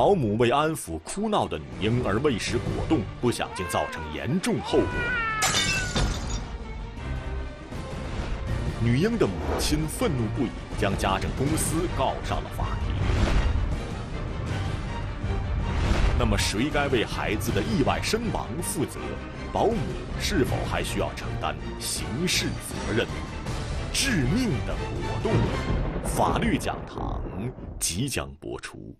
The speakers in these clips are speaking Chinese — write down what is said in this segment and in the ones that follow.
保姆为安抚哭闹的女婴而喂食果冻，不想竟造成严重后果。女婴的母亲愤怒不已，将家政公司告上了法庭。那么，谁该为孩子的意外身亡负责？保姆是否还需要承担刑事责任？致命的果冻，法律讲堂即将播出。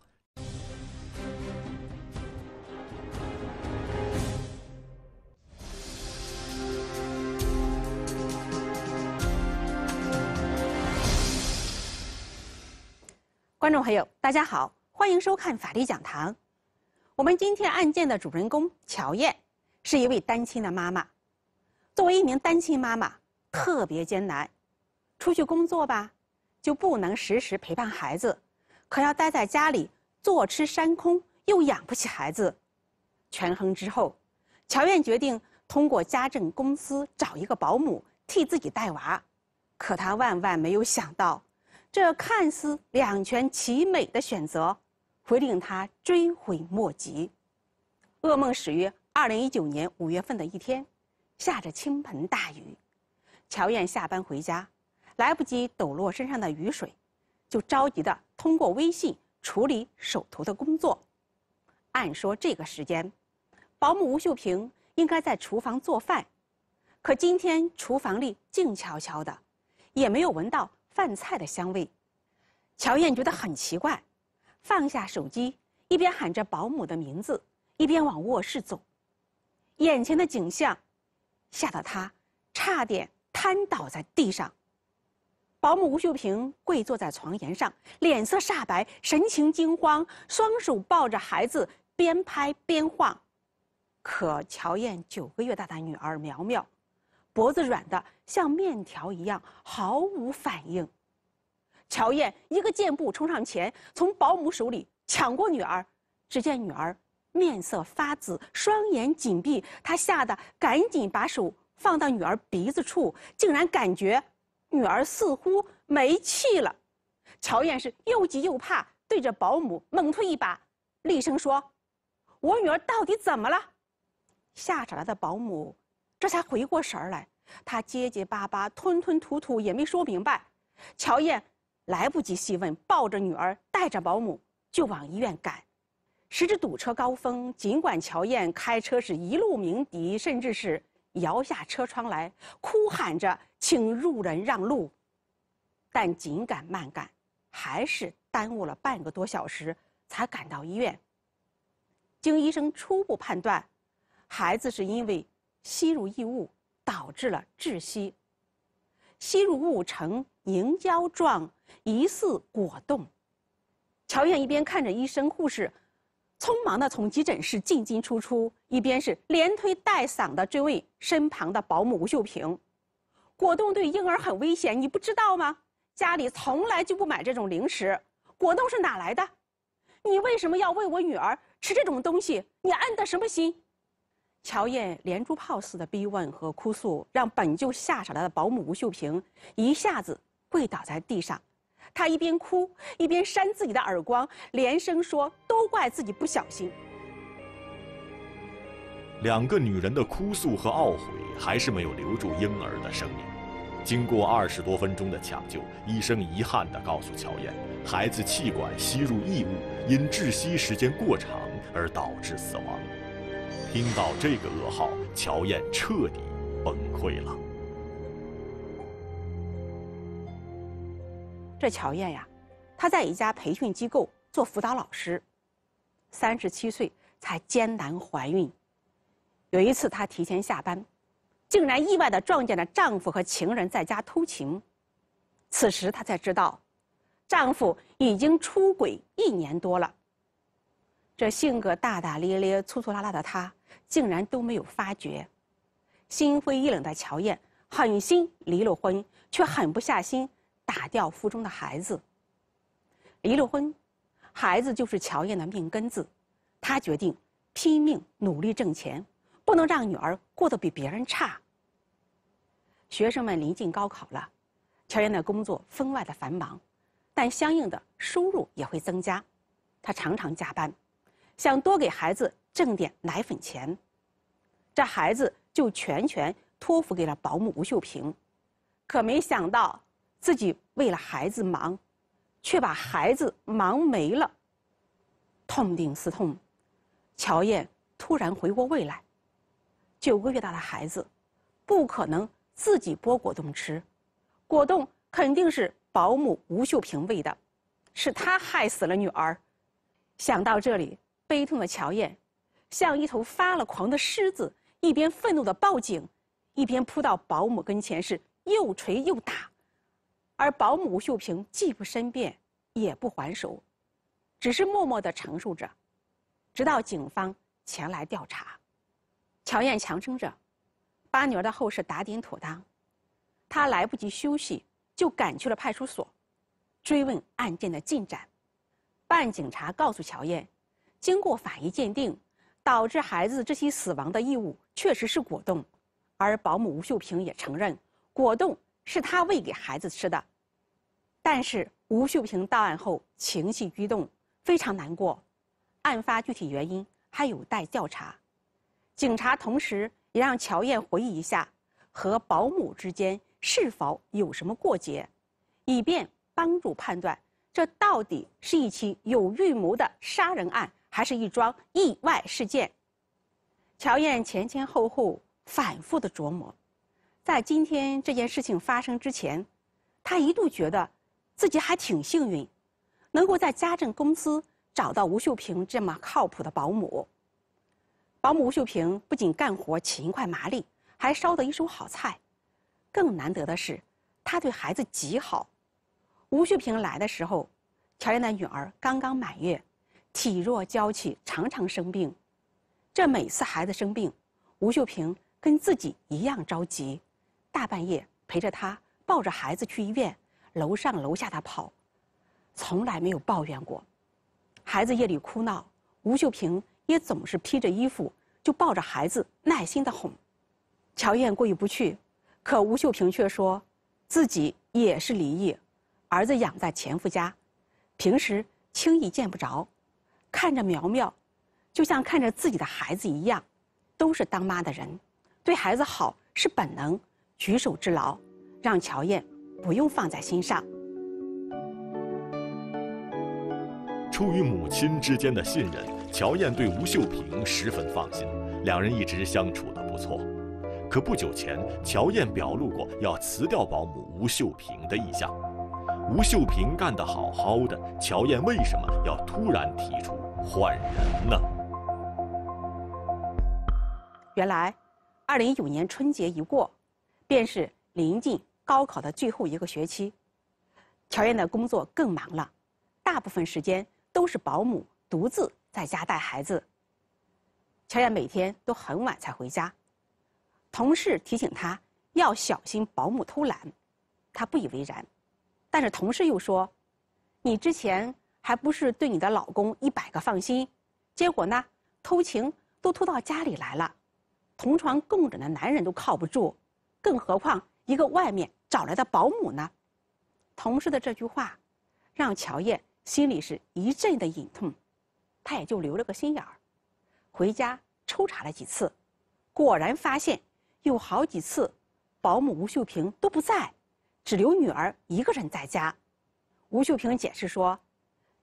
观众朋友，大家好，欢迎收看《法律讲堂》。我们今天案件的主人公乔燕是一位单亲的妈妈。作为一名单亲妈妈，特别艰难。出去工作吧，就不能时时陪伴孩子；可要待在家里坐吃山空，又养不起孩子。权衡之后，乔燕决定通过家政公司找一个保姆替自己带娃。可她万万没有想到。这看似两全其美的选择，会令他追悔莫及。噩梦始于二零一九年五月份的一天，下着倾盆大雨，乔燕下班回家，来不及抖落身上的雨水，就着急地通过微信处理手头的工作。按说这个时间，保姆吴秀萍应该在厨房做饭，可今天厨房里静悄悄的，也没有闻到。饭菜的香味，乔燕觉得很奇怪，放下手机，一边喊着保姆的名字，一边往卧室走。眼前的景象，吓得她差点瘫倒在地上。保姆吴秀平跪坐在床沿上，脸色煞白，神情惊慌，双手抱着孩子，边拍边晃。可乔燕九个月大的女儿苗苗。脖子软的像面条一样毫无反应，乔燕一个箭步冲上前，从保姆手里抢过女儿。只见女儿面色发紫，双眼紧闭，她吓得赶紧把手放到女儿鼻子处，竟然感觉女儿似乎没气了。乔燕是又急又怕，对着保姆猛推一把，厉声说：“我女儿到底怎么了？”吓傻了的保姆。这才回过神儿来，他结结巴巴、吞吞吐吐，也没说明白。乔燕来不及细问，抱着女儿，带着保姆就往医院赶。时值堵车高峰，尽管乔燕开车是一路鸣笛，甚至是摇下车窗来哭喊着请路人让路，但紧赶慢赶，还是耽误了半个多小时才赶到医院。经医生初步判断，孩子是因为……吸入异物导致了窒息，吸入物呈凝胶状，疑似果冻。乔燕一边看着医生护士，匆忙的从急诊室进进出出，一边是连推带搡的追问身旁的保姆吴秀平：“果冻对婴儿很危险，你不知道吗？家里从来就不买这种零食，果冻是哪来的？你为什么要喂我女儿吃这种东西？你安的什么心？”乔燕连珠炮似的逼问和哭诉，让本就吓傻了的保姆吴秀平一下子跪倒在地上。她一边哭，一边扇自己的耳光，连声说：“都怪自己不小心。”两个女人的哭诉和懊悔，还是没有留住婴儿的生命。经过二十多分钟的抢救，医生遗憾地告诉乔燕：“孩子气管吸入异物，因窒息时间过长而导致死亡。”听到这个噩耗，乔燕彻底崩溃了。这乔燕呀，她在一家培训机构做辅导老师，三十七岁才艰难怀孕。有一次她提前下班，竟然意外的撞见了丈夫和情人在家偷情。此时她才知道，丈夫已经出轨一年多了。这性格大大咧咧、粗粗拉拉的她。竟然都没有发觉，心灰意冷的乔燕狠心离了婚，却狠不下心打掉腹中的孩子。离了婚，孩子就是乔燕的命根子，她决定拼命努力挣钱，不能让女儿过得比别人差。学生们临近高考了，乔燕的工作分外的繁忙，但相应的收入也会增加，她常常加班，想多给孩子。挣点奶粉钱，这孩子就全权托付给了保姆吴秀平，可没想到自己为了孩子忙，却把孩子忙没了。痛定思痛，乔燕突然回过味来：九个月大的孩子不可能自己剥果冻吃，果冻肯定是保姆吴秀平喂的，是他害死了女儿。想到这里，悲痛的乔燕。像一头发了狂的狮子，一边愤怒地报警，一边扑到保姆跟前，是又捶又打。而保姆吴秀平既不申辩，也不还手，只是默默地承受着。直到警方前来调查，乔燕强撑着，把女儿的后事打点妥当，她来不及休息，就赶去了派出所，追问案件的进展。办案警察告诉乔燕，经过法医鉴定。导致孩子窒息死亡的异物确实是果冻，而保姆吴秀平也承认果冻是她喂给孩子吃的。但是吴秀平到案后情绪激动，非常难过，案发具体原因还有待调查。警察同时也让乔燕回忆一下和保姆之间是否有什么过节，以便帮助判断这到底是一起有预谋的杀人案。还是一桩意外事件。乔燕前前后后反复的琢磨，在今天这件事情发生之前，她一度觉得，自己还挺幸运，能够在家政公司找到吴秀平这么靠谱的保姆。保姆吴秀平不仅干活勤快麻利，还烧得一手好菜，更难得的是，她对孩子极好。吴秀平来的时候，乔燕的女儿刚刚满月。体弱娇气，常常生病。这每次孩子生病，吴秀平跟自己一样着急，大半夜陪着她，抱着孩子去医院，楼上楼下的跑，从来没有抱怨过。孩子夜里哭闹，吴秀平也总是披着衣服就抱着孩子，耐心的哄。乔燕过意不去，可吴秀平却说，自己也是离异，儿子养在前夫家，平时轻易见不着。看着苗苗，就像看着自己的孩子一样，都是当妈的人，对孩子好是本能，举手之劳，让乔燕不用放在心上。出于母亲之间的信任，乔燕对吴秀平十分放心，两人一直相处的不错。可不久前，乔燕表露过要辞掉保姆吴秀平的意向，吴秀平干得好好的，乔燕为什么要突然提出？换人呢？原来，二零一九年春节一过，便是临近高考的最后一个学期，乔燕的工作更忙了，大部分时间都是保姆独自在家带孩子。乔燕每天都很晚才回家，同事提醒她要小心保姆偷懒，她不以为然，但是同事又说：“你之前……”还不是对你的老公一百个放心，结果呢，偷情都偷到家里来了，同床共枕的男人都靠不住，更何况一个外面找来的保姆呢？同事的这句话，让乔燕心里是一阵的隐痛，她也就留了个心眼儿，回家抽查了几次，果然发现有好几次保姆吴秀萍都不在，只留女儿一个人在家。吴秀萍解释说。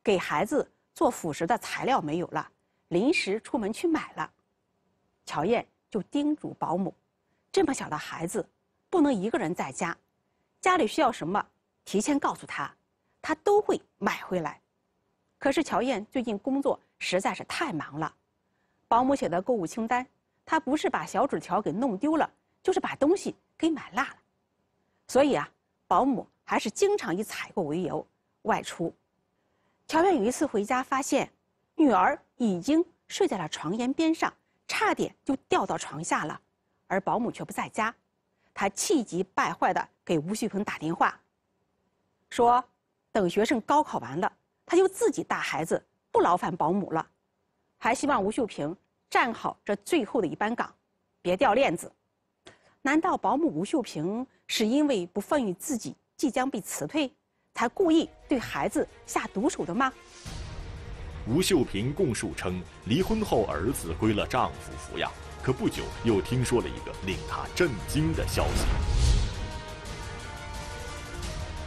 给孩子做辅食的材料没有了，临时出门去买了。乔燕就叮嘱保姆：“这么小的孩子不能一个人在家，家里需要什么，提前告诉他，他都会买回来。”可是乔燕最近工作实在是太忙了，保姆写的购物清单，她不是把小纸条给弄丢了，就是把东西给买落了。所以啊，保姆还是经常以采购为由外出。乔月有一次回家，发现女儿已经睡在了床沿边上，差点就掉到床下了，而保姆却不在家。他气急败坏地给吴秀萍打电话，说：“等学生高考完了，他就自己带孩子，不劳烦保姆了。还希望吴秀萍站好这最后的一班岗，别掉链子。”难道保姆吴秀萍是因为不放心自己即将被辞退？才故意对孩子下毒手的吗？吴秀平供述称，离婚后儿子归了丈夫抚养，可不久又听说了一个令他震惊的消息。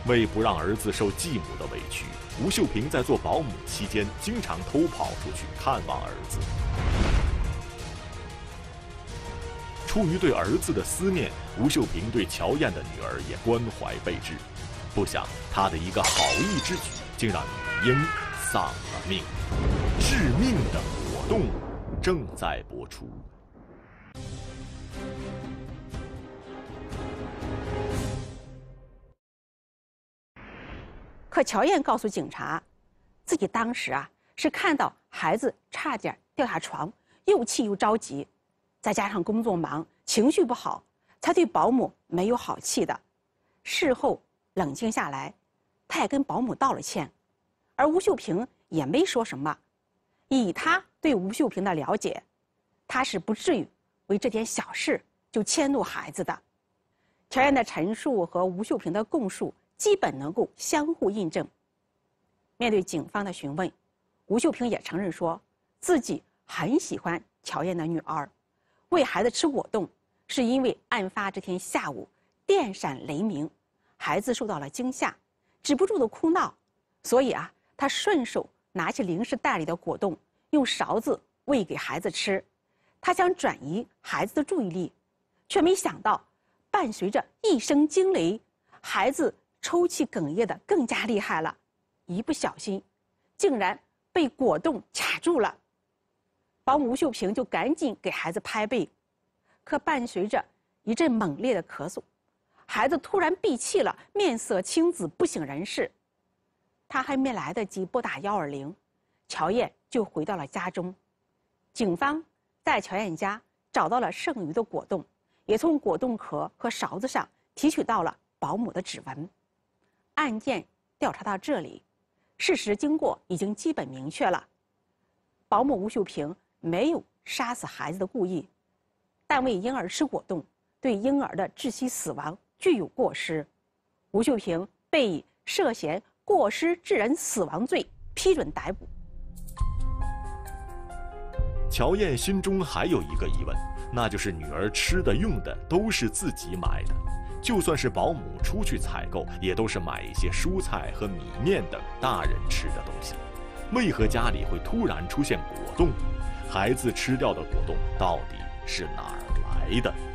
为不让儿子受继母的委屈，吴秀平在做保姆期间，经常偷跑出去看望儿子。出于对儿子的思念，吴秀平对乔燕的女儿也关怀备至。不想他的一个好意之举，竟让女婴丧了命。致命的果冻正在播出。可乔燕告诉警察，自己当时啊是看到孩子差点掉下床，又气又着急，再加上工作忙，情绪不好，才对保姆没有好气的。事后。冷静下来，他也跟保姆道了歉，而吴秀平也没说什么。以他对吴秀平的了解，他是不至于为这点小事就迁怒孩子的。乔燕的陈述和吴秀平的供述基本能够相互印证。面对警方的询问，吴秀平也承认说自己很喜欢乔燕的女儿，喂孩子吃果冻是因为案发这天下午电闪雷鸣。孩子受到了惊吓，止不住的哭闹，所以啊，他顺手拿起零食袋里的果冻，用勺子喂给孩子吃，他想转移孩子的注意力，却没想到，伴随着一声惊雷，孩子抽泣哽咽的更加厉害了，一不小心，竟然被果冻卡住了，保姆吴秀平就赶紧给孩子拍背，可伴随着一阵猛烈的咳嗽。孩子突然闭气了，面色青紫，不省人事。他还没来得及拨打幺二零，乔燕就回到了家中。警方在乔燕家找到了剩余的果冻，也从果冻壳和勺子上提取到了保姆的指纹。案件调查到这里，事实经过已经基本明确了。保姆吴秀平没有杀死孩子的故意，但为婴儿吃果冻对婴儿的窒息死亡。具有过失，吴秀平被以涉嫌过失致人死亡罪批准逮捕。乔燕心中还有一个疑问，那就是女儿吃的用的都是自己买的，就算是保姆出去采购，也都是买一些蔬菜和米面等大人吃的东西。为何家里会突然出现果冻？孩子吃掉的果冻到底是哪儿来的？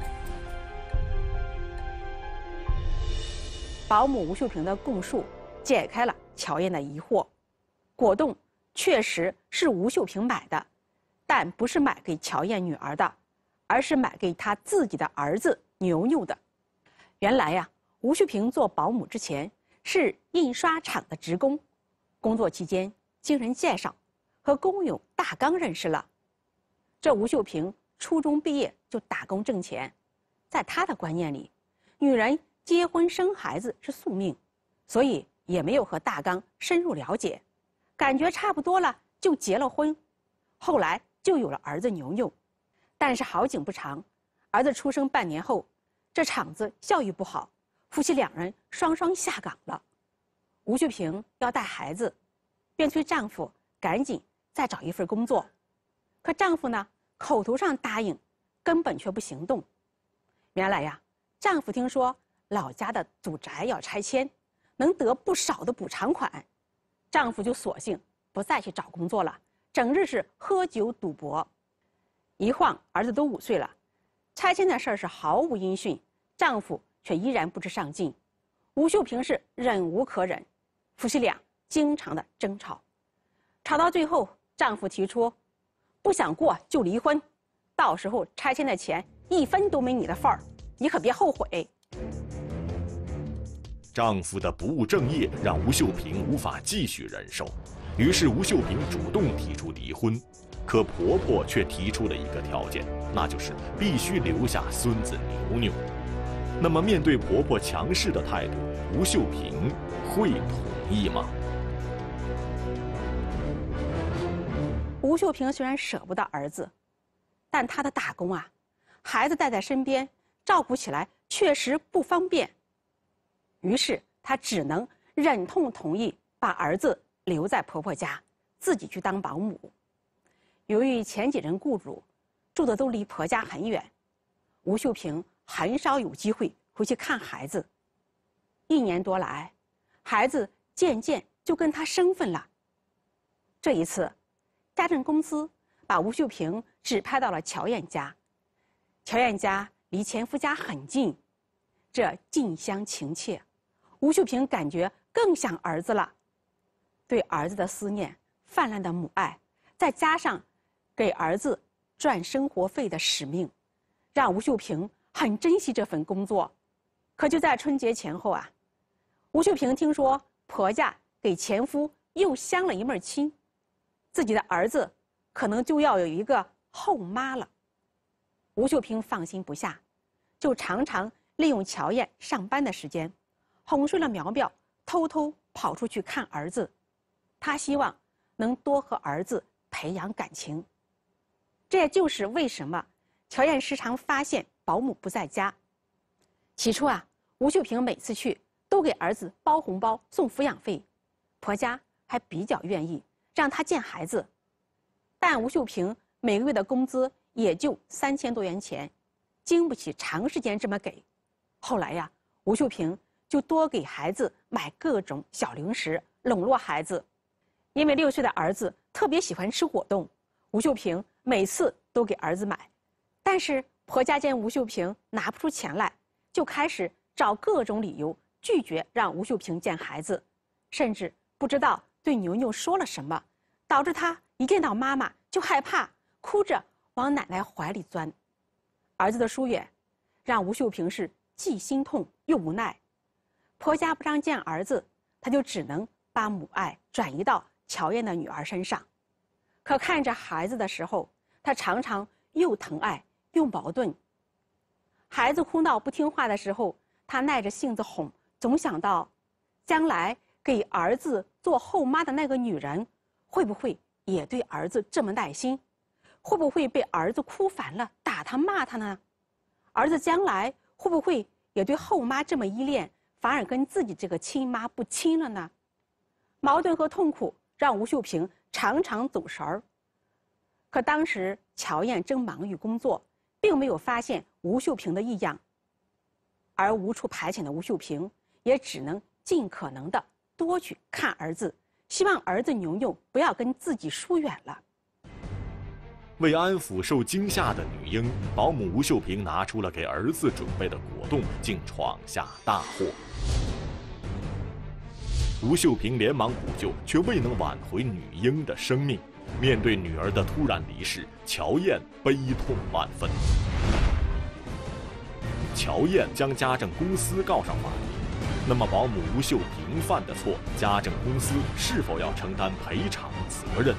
保姆吴秀平的供述，解开了乔燕的疑惑。果冻确实是吴秀平买的，但不是买给乔燕女儿的，而是买给她自己的儿子牛牛的。原来呀，吴秀平做保姆之前是印刷厂的职工，工作期间经人介绍，和工友大刚认识了。这吴秀平初中毕业就打工挣钱，在她的观念里，女人。结婚生孩子是宿命，所以也没有和大刚深入了解，感觉差不多了就结了婚，后来就有了儿子牛牛。但是好景不长，儿子出生半年后，这厂子效益不好，夫妻两人双双下岗了。吴秀平要带孩子，便催丈夫赶紧再找一份工作，可丈夫呢口头上答应，根本却不行动。原来呀，丈夫听说。老家的祖宅要拆迁，能得不少的补偿款，丈夫就索性不再去找工作了，整日是喝酒赌博，一晃儿子都五岁了，拆迁的事儿是毫无音讯，丈夫却依然不知上进，吴秀平是忍无可忍，夫妻俩经常的争吵，吵到最后，丈夫提出，不想过就离婚，到时候拆迁的钱一分都没你的份儿，你可别后悔。丈夫的不务正业让吴秀平无法继续忍受，于是吴秀平主动提出离婚，可婆婆却提出了一个条件，那就是必须留下孙子牛牛。那么，面对婆婆强势的态度，吴秀平会同意吗？吴秀平虽然舍不得儿子，但她的打工啊，孩子带在身边照顾起来确实不方便。于是她只能忍痛同意把儿子留在婆婆家，自己去当保姆。由于前几任雇主住的都离婆家很远，吴秀平很少有机会回去看孩子。一年多来，孩子渐渐就跟他生分了。这一次，家政公司把吴秀平指派到了乔燕家。乔燕家离前夫家很近，这近乡情怯。吴秀平感觉更想儿子了，对儿子的思念、泛滥的母爱，再加上给儿子赚生活费的使命，让吴秀平很珍惜这份工作。可就在春节前后啊，吴秀平听说婆家给前夫又相了一门亲，自己的儿子可能就要有一个后妈了。吴秀平放心不下，就常常利用乔燕上班的时间。哄睡了苗苗，偷偷跑出去看儿子。他希望能多和儿子培养感情。这也就是为什么乔燕时常发现保姆不在家。起初啊，吴秀平每次去都给儿子包红包、送抚养费，婆家还比较愿意让他见孩子。但吴秀平每个月的工资也就三千多元钱，经不起长时间这么给。后来呀，吴秀平。就多给孩子买各种小零食，笼络孩子。因为六岁的儿子特别喜欢吃果冻，吴秀平每次都给儿子买。但是婆家见吴秀平拿不出钱来，就开始找各种理由拒绝让吴秀平见孩子，甚至不知道对牛牛说了什么，导致他一见到妈妈就害怕，哭着往奶奶怀里钻。儿子的疏远，让吴秀平是既心痛又无奈。婆家不让见儿子，他就只能把母爱转移到乔燕的女儿身上。可看着孩子的时候，他常常又疼爱又矛盾。孩子哭闹不听话的时候，他耐着性子哄，总想到，将来给儿子做后妈的那个女人，会不会也对儿子这么耐心？会不会被儿子哭烦了，打他骂他呢？儿子将来会不会也对后妈这么依恋？反而跟自己这个亲妈不亲了呢，矛盾和痛苦让吴秀平常常走神儿。可当时乔燕正忙于工作，并没有发现吴秀平的异样。而无处排遣的吴秀平，也只能尽可能的多去看儿子，希望儿子牛牛不要跟自己疏远了。为安抚受惊吓的女婴，保姆吴秀平拿出了给儿子准备的果冻，竟闯下大祸。吴秀平连忙补救，却未能挽回女婴的生命。面对女儿的突然离世，乔燕悲痛万分。乔燕将家政公司告上法庭。那么，保姆吴秀平犯的错，家政公司是否要承担赔偿责任？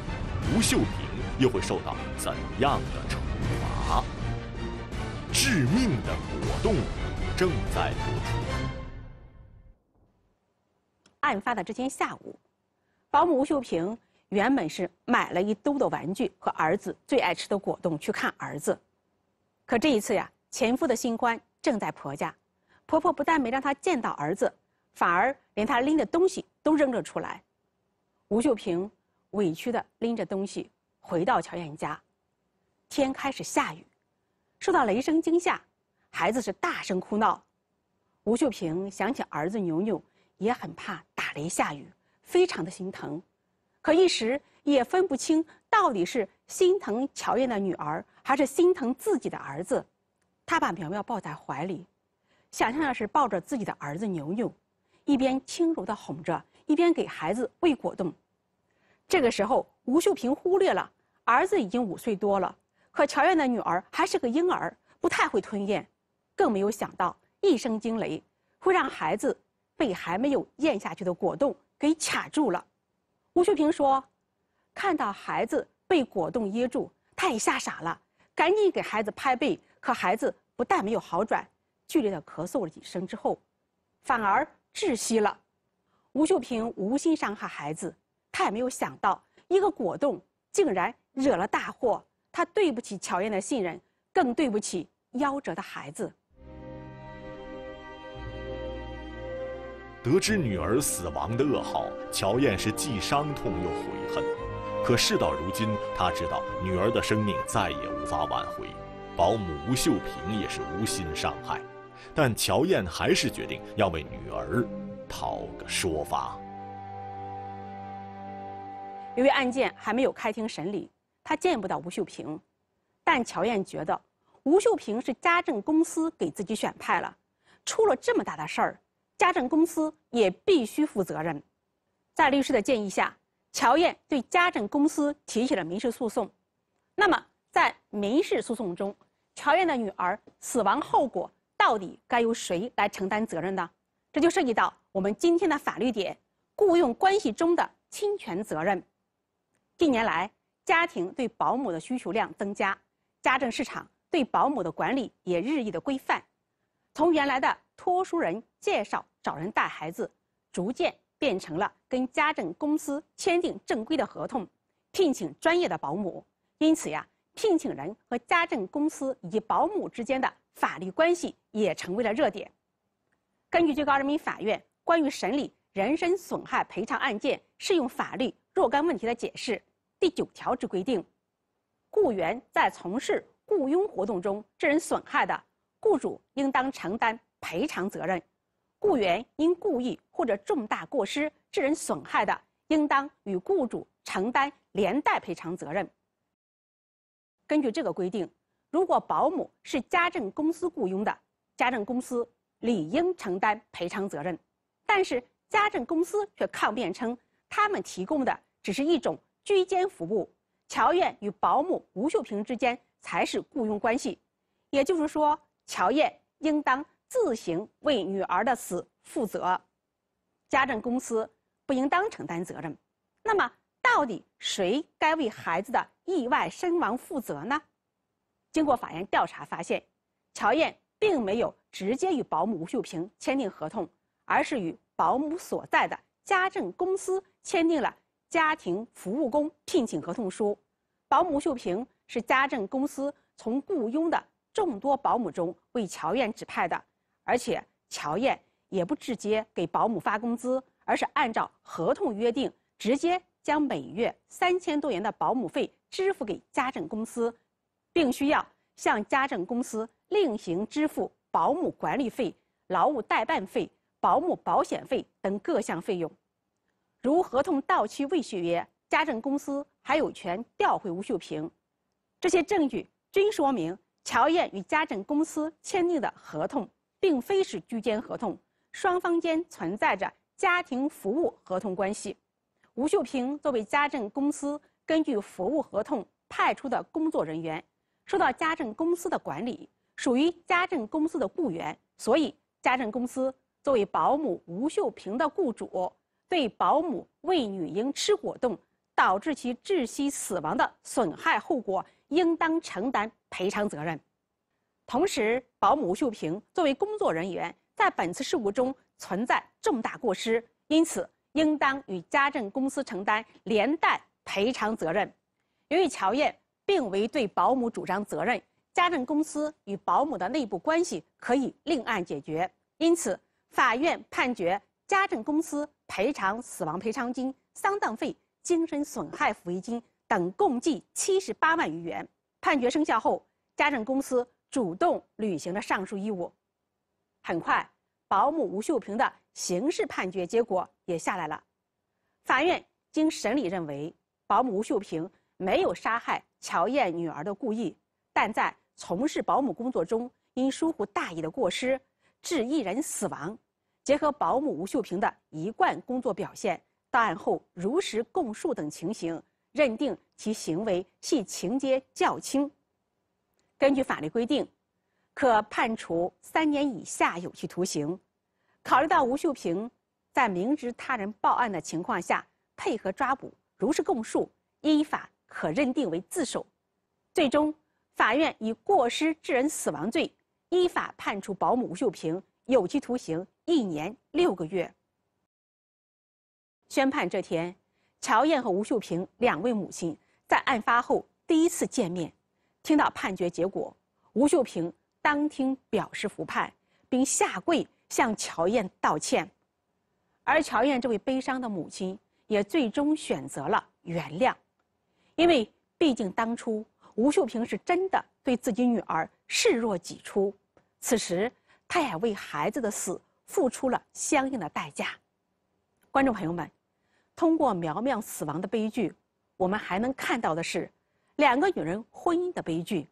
吴秀平。又会受到怎样的惩罚？致命的果冻正在播出。案发的这天下午，保姆吴秀平原本是买了一兜的玩具和儿子最爱吃的果冻去看儿子，可这一次呀，前夫的新欢正在婆家，婆婆不但没让她见到儿子，反而连她拎的东西都扔了出来。吴秀平委屈的拎着东西。回到乔燕家，天开始下雨，受到雷声惊吓，孩子是大声哭闹。吴秀平想起儿子牛牛也很怕打雷下雨，非常的心疼，可一时也分不清到底是心疼乔燕的女儿，还是心疼自己的儿子。他把苗苗抱在怀里，想象的是抱着自己的儿子牛牛，一边轻柔的哄着，一边给孩子喂果冻。这个时候，吴秀平忽略了。儿子已经五岁多了，可乔燕的女儿还是个婴儿，不太会吞咽，更没有想到一声惊雷，会让孩子被还没有咽下去的果冻给卡住了。吴秀平说：“看到孩子被果冻噎住，他也吓傻了，赶紧给孩子拍背。可孩子不但没有好转，剧烈的咳嗽了几声之后，反而窒息了。吴秀平无心伤害孩子，他也没有想到一个果冻竟然。”惹了大祸，他对不起乔燕的信任，更对不起夭折的孩子。得知女儿死亡的噩耗，乔燕是既伤痛又悔恨。可事到如今，她知道女儿的生命再也无法挽回。保姆吴秀萍也是无心伤害，但乔燕还是决定要为女儿讨个说法。由于案件还没有开庭审理。他见不到吴秀平，但乔燕觉得吴秀平是家政公司给自己选派了，出了这么大的事儿，家政公司也必须负责任。在律师的建议下，乔燕对家政公司提起了民事诉讼。那么，在民事诉讼中，乔燕的女儿死亡后果到底该由谁来承担责任呢？这就涉及到我们今天的法律点：雇佣关系中的侵权责任。近年来，家庭对保姆的需求量增加，家政市场对保姆的管理也日益的规范。从原来的托熟人介绍找人带孩子，逐渐变成了跟家政公司签订正规的合同，聘请专业的保姆。因此呀，聘请人和家政公司以及保姆之间的法律关系也成为了热点。根据最高人民法院关于审理人身损害赔偿案件适用法律若干问题的解释。第九条之规定，雇员在从事雇佣活动中致人损害的，雇主应当承担赔偿责任；雇员因故意或者重大过失致人损害的，应当与雇主承担连带赔偿责任。根据这个规定，如果保姆是家政公司雇佣的，家政公司理应承担赔偿责任，但是家政公司却抗辩称，他们提供的只是一种。居间服务，乔燕与保姆吴秀平之间才是雇佣关系，也就是说，乔燕应当自行为女儿的死负责，家政公司不应当承担责任。那么，到底谁该为孩子的意外身亡负责呢？经过法院调查发现，乔燕并没有直接与保姆吴秀平签订合同，而是与保姆所在的家政公司签订了。家庭服务工聘请合同书，保姆秀萍是家政公司从雇佣的众多保姆中为乔燕指派的，而且乔燕也不直接给保姆发工资，而是按照合同约定直接将每月三千多元的保姆费支付给家政公司，并需要向家政公司另行支付保姆管理费、劳务代办费、保姆保险费等各项费用。如合同到期未续约，家政公司还有权调回吴秀平。这些证据均说明，乔燕与家政公司签订的合同并非是居间合同，双方间存在着家庭服务合同关系。吴秀平作为家政公司根据服务合同派出的工作人员，受到家政公司的管理，属于家政公司的雇员。所以，家政公司作为保姆吴秀平的雇主。对保姆喂女婴吃果冻，导致其窒息死亡的损害后果，应当承担赔偿责任。同时，保姆吴秀平作为工作人员，在本次事故中存在重大过失，因此应当与家政公司承担连带赔偿责任。由于乔燕并未对保姆主张责任，家政公司与保姆的内部关系可以另案解决，因此法院判决。家政公司赔偿死亡赔偿金、丧葬费、精神损害抚慰金等共计七十八万余元。判决生效后，家政公司主动履行了上述义务。很快，保姆吴秀平的刑事判决结果也下来了。法院经审理认为，保姆吴秀平没有杀害乔燕女儿的故意，但在从事保姆工作中因疏忽大意的过失致一人死亡。结合保姆吴秀平的一贯工作表现、到案后如实供述等情形，认定其行为系情节较轻。根据法律规定，可判处三年以下有期徒刑。考虑到吴秀平在明知他人报案的情况下配合抓捕、如实供述，依法可认定为自首。最终，法院以过失致人死亡罪依法判处保姆吴秀平有期徒刑。一年六个月。宣判这天，乔燕和吴秀平两位母亲在案发后第一次见面，听到判决结果，吴秀平当庭表示服判，并下跪向乔燕道歉，而乔燕这位悲伤的母亲也最终选择了原谅，因为毕竟当初吴秀平是真的对自己女儿视若己出，此时她也为孩子的死。付出了相应的代价，观众朋友们，通过苗苗死亡的悲剧，我们还能看到的是两个女人婚姻的悲剧。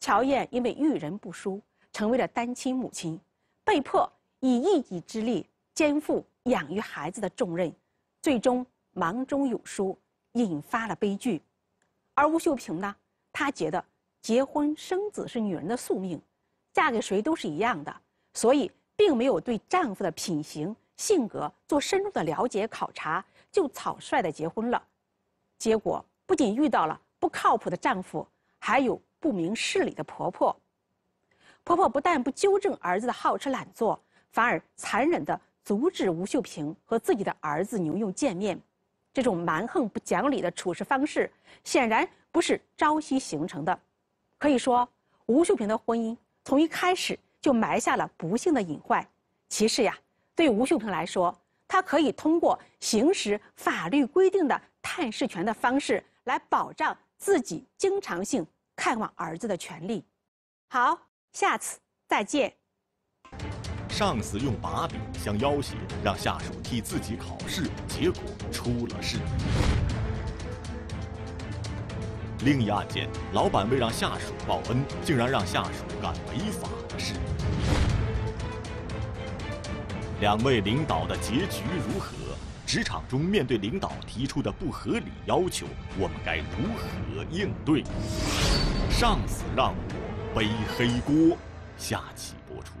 乔燕因为遇人不淑，成为了单亲母亲，被迫以一己之力肩负养育孩子的重任，最终忙中有疏，引发了悲剧。而吴秀平呢，她觉得结婚生子是女人的宿命，嫁给谁都是一样的，所以。并没有对丈夫的品行、性格做深入的了解考察，就草率的结婚了。结果不仅遇到了不靠谱的丈夫，还有不明事理的婆婆。婆婆不但不纠正儿子的好吃懒做，反而残忍的阻止吴秀平和自己的儿子牛牛见面。这种蛮横不讲理的处事方式，显然不是朝夕形成的。可以说，吴秀平的婚姻从一开始。就埋下了不幸的隐患。其实呀，对吴秀平来说，他可以通过行使法律规定的探视权的方式来保障自己经常性看望儿子的权利。好，下次再见。上司用把柄相要挟，让下属替自己考试，结果出了事。另一案件，老板为让下属报恩，竟然让下属干违法的事。两位领导的结局如何？职场中面对领导提出的不合理要求，我们该如何应对？上司让我背黑锅，下期播出。